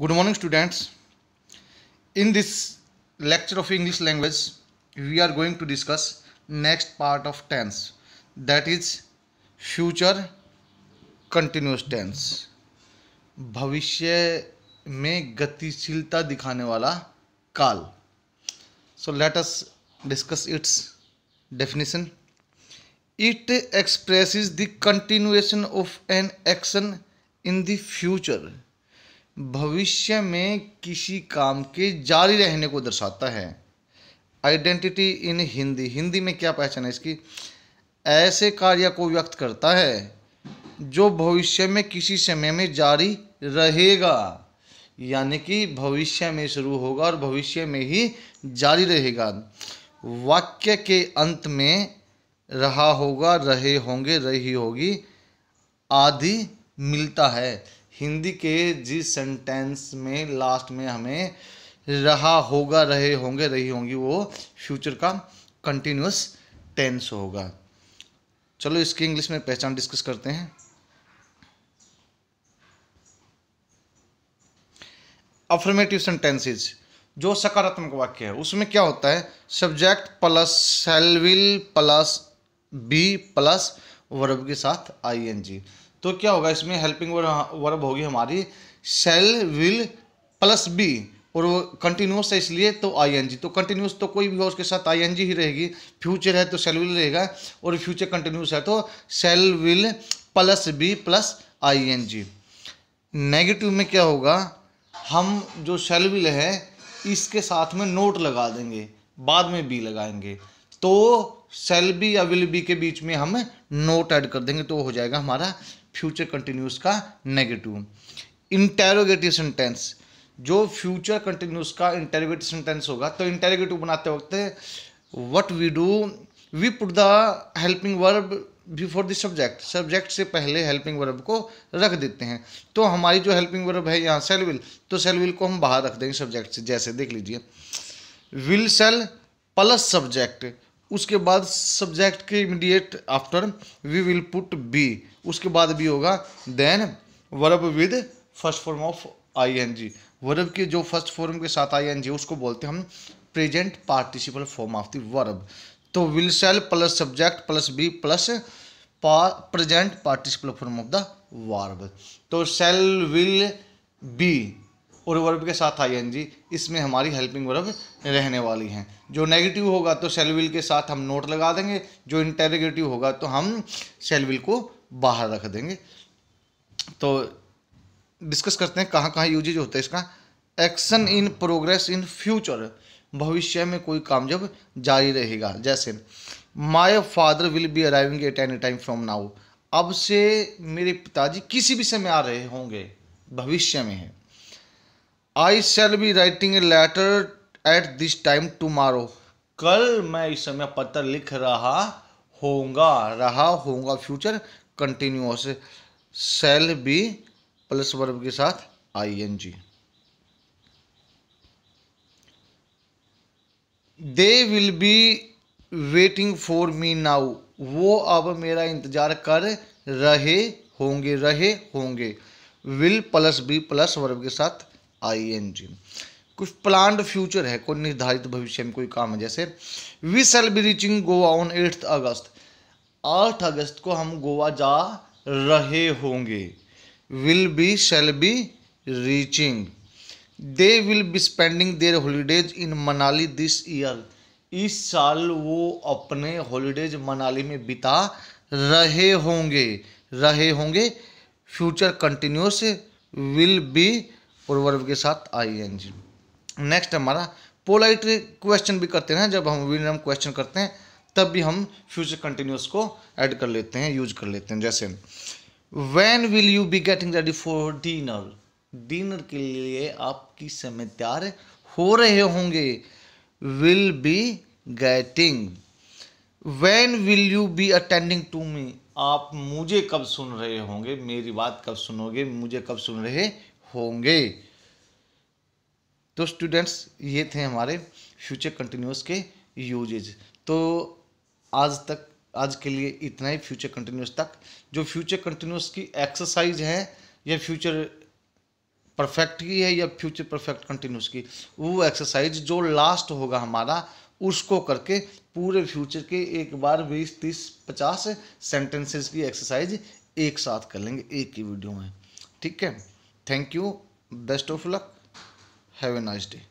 good morning students in this lecture of english language we are going to discuss next part of tense that is future continuous tense भविष्य में गतिशीलता दिखाने वाला काल so let us discuss its definition it expresses the continuation of an action in the future भविष्य में किसी काम के जारी रहने को दर्शाता है आइडेंटिटी इन हिंदी हिंदी में क्या पहचान है इसकी ऐसे कार्य को व्यक्त करता है जो भविष्य में किसी समय में जारी रहेगा यानी कि भविष्य में शुरू होगा और भविष्य में ही जारी रहेगा वाक्य के अंत में रहा होगा रहे होंगे रही होगी आदि मिलता है हिंदी के जिस सेंटेंस में लास्ट में हमें रहा होगा रहे होंगे रही होंगी वो फ्यूचर का कंटिन्यूस टेंस होगा चलो इसकी इंग्लिश में पहचान डिस्कस करते हैं अफर्मेटिव सेंटेंसेस जो सकारात्मक वाक्य है उसमें क्या होता है subject plus shall will plus be plus verb के साथ आईएनजी तो क्या होगा इसमें हेल्पिंग वर्ब होगी हमारी शेल विल प्लस बी और वो कंटिन्यूस है इसलिए तो आईएनजी तो कंटिन्यूस तो कोई भी हो उसके साथ आईएनजी ही रहेगी फ्यूचर है तो सेल विल रहेगा और फ्यूचर कंटिन्यूस है तो shall will plus be plus ING negative में क्या होगा हम जो सेल विल है इसके साथ में नोट लगा देंगे बाद में बी लगाएंगे तो सेल बी या विल बी के बीच में हम नोट ऐड कर देंगे तो हो जाएगा हमारा फ्यूचर कंटिन्यूस का नेगेटिव इंटेरोगेटिव सेंटेंस जो फ्यूचर कंटिन्यूस का इंटेरोगेटिव सेंटेंस होगा तो इंटेरोगेटिव बनाते वक्त what we do we put the helping verb before the subject subject से पहले हेल्पिंग वर्ब को रख देते हैं तो हमारी जो हेल्पिंग वर्ब है यहाँ सेल विल तो सेल विल को हम बाहर रख देंगे सब्जेक्ट से जैसे देख लीजिए विल सेल प्लस सब्जेक्ट उसके बाद सब्जेक्ट के immediate after we will put be उसके बाद भी होगा then verb with first form of I N G verb के जो फर्स्ट फॉर्म के साथ आई एन जी उसको बोलते हैं हम present participle form of the verb तो will shall plus subject plus be plus present participle form of the verb तो सेल विल बी और वर्ब के साथ आई एन जी इसमें हमारी हेल्पिंग वर्ब रहने वाली हैं जो नेगेटिव होगा तो सेलविल के साथ हम नोट लगा देंगे जो इंटेरोगेटिव होगा तो हम सेलविल को बाहर रख देंगे तो डिस्कस करते हैं कहाँ कहाँ यूजेज होता है इसका action in progress in future भविष्य में कोई काम जब जारी रहेगा जैसे my father will be arriving at any time from now अब से मेरे पिताजी किसी भी समय आ रहे होंगे भविष्य में है I shall be writing a letter at this time tomorrow कल मैं इस समय पत्र लिख रहा होगा रहा होगा future continuous shall be plus verb के साथ I N G they will be waiting for me now वो अब मेरा इंतज़ार कर रहे होंगे रहे होंगे will plus be plus verb के साथ आई एन जी कुछ प्लान्ड फ्यूचर है कोई निर्धारित भविष्य में कोई काम है जैसे we shall be reaching Goa on eighth August आठ अगस्त को हम गोवा जा रहे होंगे will be shall be reaching they will be spending their holidays in Manali this year इस साल वो अपने हॉलीडेज मनाली में बिता रहे होंगे रहे होंगे फ्यूचर कंटिन्यूस विल बी पूर्ववर्ग के साथ आई एन जी नेक्स्ट हमारा पोलाइट क्वेश्चन भी करते हैं जब हम विनम क्वेश्चन करते हैं तब भी हम फ्यूचर कंटिन्यूस को ऐड कर लेते हैं यूज कर लेते हैं जैसे when will you be getting ready for dinner dinner के लिए आप किस समय तैयार हो रहे होंगे will be getting when will you be attending to me आप मुझे कब सुन रहे होंगे मेरी बात कब सुनोगे मुझे कब सुन रहे होंगे तो स्टूडेंट्स ये थे हमारे फ्यूचर कंटिन्यूस के यूजेज तो आज तक आज के लिए इतना ही फ्यूचर कंटिन्यूस तक जो फ्यूचर कंटिन्यूस की एक्सरसाइज है या फ्यूचर परफेक्ट की है या फ्यूचर परफेक्ट कंटिन्यूस की वो एक्सरसाइज जो लास्ट होगा हमारा उसको करके पूरे फ्यूचर के एक बार बीस तीस पचास सेंटेंसेस की एक्सरसाइज एक साथ कर लेंगे एक ही वीडियो में ठीक है Thank you. Best of luck. Have a nice day.